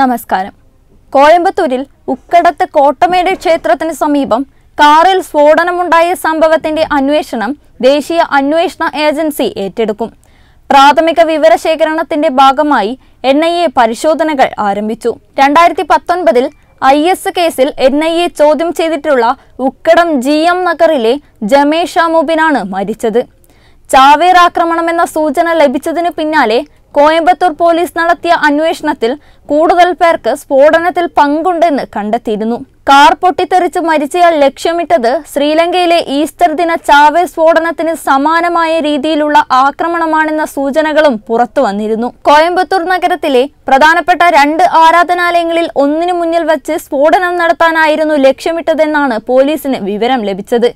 നമസ്കാരം കോയമ്പത്തൂരിൽ ഉക്കടത്ത് കോട്ടമേട് ക്ഷേത്രത്തിന് സമീപം കാറിൽ സ്ഫോടനമുണ്ടായ സംഭവത്തിന്റെ അന്വേഷണം ദേശീയ അന്വേഷണ ഏജൻസി ഏറ്റെടുക്കും പ്രാഥമിക വിവരശേഖരണത്തിന്റെ ഭാഗമായി എൻ ഐ എ പരിശോധനകൾ ആരംഭിച്ചു രണ്ടായിരത്തി പത്തൊൻപതിൽ ഐ എസ് കേസിൽ എൻ ഐ എ ചോദ്യം ചെയ്തിട്ടുള്ള ഉക്കടം ജി എം നഗറിലെ ജമേഷ മുബിനാണ് മരിച്ചത് ചാവേർ ആക്രമണമെന്ന സൂചന ലഭിച്ചതിനു പിന്നാലെ കോയമ്പത്തൂർ പോലീസ് നടത്തിയ അന്വേഷണത്തിൽ കൂടുതൽ പേർക്ക് സ്ഫോടനത്തിൽ പങ്കുണ്ടെന്ന് കണ്ടെത്തിയിരുന്നു കാർ പൊട്ടിത്തെറിച്ച് മരിച്ചയാൾ ലക്ഷ്യമിട്ടത് ശ്രീലങ്കയിലെ ഈസ്റ്റർ ദിന ചാവേ സ്ഫോടനത്തിന് സമാനമായ രീതിയിലുള്ള ആക്രമണമാണെന്ന സൂചനകളും പുറത്തു വന്നിരുന്നു കോയമ്പത്തൂർ നഗരത്തിലെ പ്രധാനപ്പെട്ട രണ്ട് ആരാധനാലയങ്ങളിൽ ഒന്നിനു മുന്നിൽ വച്ച് സ്ഫോടനം നടത്താനായിരുന്നു ലക്ഷ്യമിട്ടതെന്നാണ് പോലീസിന് വിവരം ലഭിച്ചത്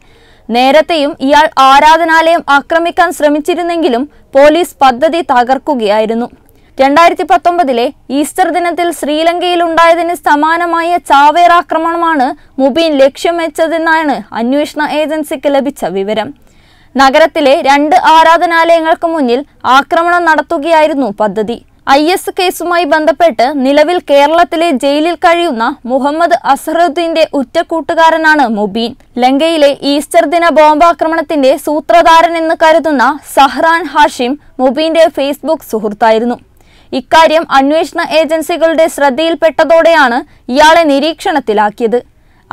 നേരത്തെയും ഇയാൾ ആരാധനാലയം ആക്രമിക്കാൻ ശ്രമിച്ചിരുന്നെങ്കിലും പോലീസ് പദ്ധതി തകർക്കുകയായിരുന്നു രണ്ടായിരത്തി പത്തൊമ്പതിലെ ഈസ്റ്റർ ദിനത്തിൽ ശ്രീലങ്കയിൽ ഉണ്ടായതിന് സമാനമായ ആക്രമണമാണ് മുബീൻ ലക്ഷ്യം വെച്ചതെന്നാണ് അന്വേഷണ ഏജൻസിക്ക് ലഭിച്ച വിവരം നഗരത്തിലെ രണ്ട് ആരാധനാലയങ്ങൾക്ക് മുന്നിൽ ആക്രമണം നടത്തുകയായിരുന്നു പദ്ധതി ഐ എസ് കേസുമായി ബന്ധപ്പെട്ട് നിലവിൽ കേരളത്തിലെ ജയിലിൽ കഴിയുന്ന മുഹമ്മദ് അസറുദ്ദീന്റെ ഉറ്റക്കൂട്ടുകാരനാണ് മുബീൻ ലങ്കയിലെ ഈസ്റ്റർ ദിന ബോംബാക്രമണത്തിന്റെ സൂത്രധാരൻ എന്ന് കരുതുന്ന സഹ്റാൻ ഹാഷിം മുബീന്റെ ഫേസ്ബുക്ക് സുഹൃത്തായിരുന്നു ഇക്കാര്യം അന്വേഷണ ഏജൻസികളുടെ ശ്രദ്ധയിൽപ്പെട്ടതോടെയാണ് ഇയാളെ നിരീക്ഷണത്തിലാക്കിയത്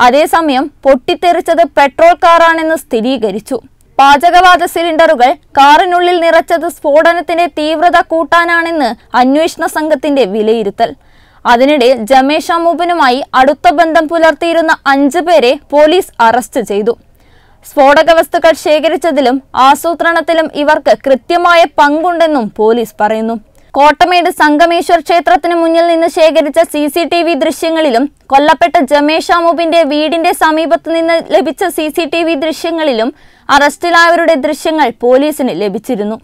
അതേസമയം പൊട്ടിത്തെറിച്ചത് പെട്രോൾ കാറാണെന്ന് സ്ഥിരീകരിച്ചു പാചകവാത സിലിണ്ടറുകൾ കാറിനുള്ളിൽ നിറച്ചത് സ്ഫോടനത്തിന്റെ തീവ്രത കൂട്ടാനാണെന്ന് അന്വേഷണ സംഘത്തിന്റെ വിലയിരുത്തൽ അതിനിടെ ജമേഷ മൂപ്പനുമായി അടുത്ത ബന്ധം പുലർത്തിയിരുന്ന അഞ്ചു പേരെ പോലീസ് അറസ്റ്റ് ചെയ്തു സ്ഫോടക വസ്തുക്കൾ ശേഖരിച്ചതിലും ആസൂത്രണത്തിലും ഇവർക്ക് കൃത്യമായ പങ്കുണ്ടെന്നും പോലീസ് പറയുന്നു കോട്ടമേട് സംഗമേശ്വർ ക്ഷേത്രത്തിന് മുന്നിൽ നിന്ന് ശേഖരിച്ച സി സി ടി വി ദൃശ്യങ്ങളിലും കൊല്ലപ്പെട്ട ജമേഷ് മൂബിന്റെ വീടിന്റെ സമീപത്ത് നിന്ന് ലഭിച്ച സി സി ടി വി ദൃശ്യങ്ങളിലും അറസ്റ്റിലായവരുടെ ദൃശ്യങ്ങൾ പോലീസിന് ലഭിച്ചിരുന്നു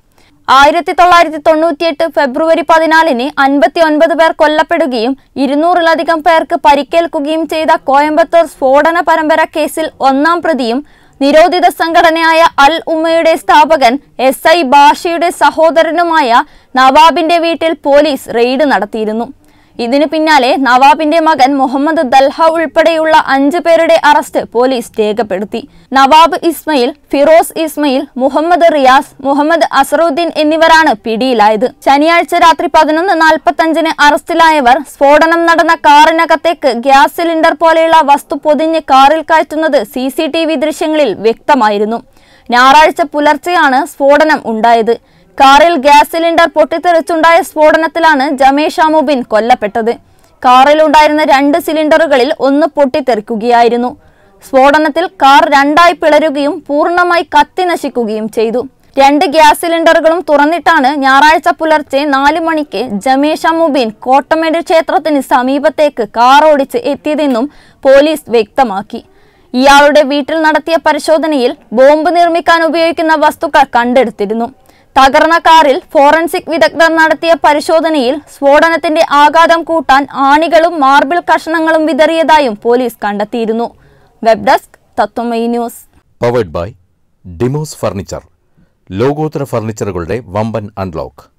ആയിരത്തി തൊള്ളായിരത്തി തൊണ്ണൂറ്റിയെട്ട് ഫെബ്രുവരി പതിനാലിന് അൻപത്തി ഒൻപത് പേർ കൊല്ലപ്പെടുകയും ഇരുന്നൂറിലധികം പേർക്ക് പരിക്കേൽക്കുകയും ചെയ്ത കോയമ്പത്തൂർ സ്ഫോടന പരമ്പര കേസിൽ ഒന്നാം പ്രതിയും നിരോധിത സംഘടനയായ അൽ ഉമ്മയുടെ സ്ഥാപകൻ എസ് ഐ ബാഷിയുടെ സഹോദരനുമായ നവാബിന്റെ വീട്ടിൽ പോലീസ് റെയ്ഡ് നടത്തിയിരുന്നു ഇതിനു പിന്നാലെ നവാബിന്റെ മകൻ മുഹമ്മദ് ദൽഹ ഉൾപ്പെടെയുള്ള അഞ്ചു പേരുടെ അറസ്റ്റ് പോലീസ് രേഖപ്പെടുത്തി നവാബ് ഇസ്മയിൽ ഫിറോസ് ഇസ്മയിൽ മുഹമ്മദ് റിയാസ് മുഹമ്മദ് അസറുദ്ദീൻ എന്നിവരാണ് പിടിയിലായത് ശനിയാഴ്ച രാത്രി പതിനൊന്ന് നാൽപ്പത്തഞ്ചിന് അറസ്റ്റിലായവർ സ്ഫോടനം നടന്ന കാറിനകത്തേക്ക് ഗ്യാസ് സിലിണ്ടർ പോലെയുള്ള വസ്തു പൊതിഞ്ഞ് കാറിൽ കയറ്റുന്നത് സി ദൃശ്യങ്ങളിൽ വ്യക്തമായിരുന്നു ഞായറാഴ്ച പുലർച്ചെയാണ് സ്ഫോടനം ഉണ്ടായത് കാറിൽ ഗ്യാസ് സിലിണ്ടർ പൊട്ടിത്തെറിച്ചുണ്ടായ സ്ഫോടനത്തിലാണ് ജമേഷ് അമുബിൻ കൊല്ലപ്പെട്ടത് കാറിൽ ഉണ്ടായിരുന്ന രണ്ട് സിലിണ്ടറുകളിൽ ഒന്ന് പൊട്ടിത്തെറിക്കുകയായിരുന്നു സ്ഫോടനത്തിൽ കാർ രണ്ടായി പിളരുകയും പൂർണ്ണമായി കത്തി നശിക്കുകയും ചെയ്തു രണ്ട് ഗ്യാസ് സിലിണ്ടറുകളും തുറന്നിട്ടാണ് ഞായറാഴ്ച പുലർച്ചെ നാല് മണിക്ക് ജമേഷ് മുബീൻ കോട്ടമേട് ക്ഷേത്രത്തിന് സമീപത്തേക്ക് കാറോടിച്ച് എത്തിയതെന്നും പോലീസ് വ്യക്തമാക്കി ഇയാളുടെ വീട്ടിൽ നടത്തിയ പരിശോധനയിൽ ബോംബ് നിർമ്മിക്കാൻ ഉപയോഗിക്കുന്ന വസ്തുക്കൾ കണ്ടെടുത്തിരുന്നു തകർന്ന കാറിൽ ഫോറൻസിക് വിദഗ്ധർ നടത്തിയ പരിശോധനയിൽ സ്ഫോടനത്തിന്റെ ആഘാതം കൂട്ടാൻ ആണികളും മാർബിൾ കഷണങ്ങളും വിതറിയതായും പോലീസ് കണ്ടെത്തിയിരുന്നു web desk Tatwamayi news powered by ഡിമോസ് ഫർണിച്ചർ ലോകോത്തര ഫർണിച്ചറുകളുടെ വമ്പൻ അൺലോക്ക്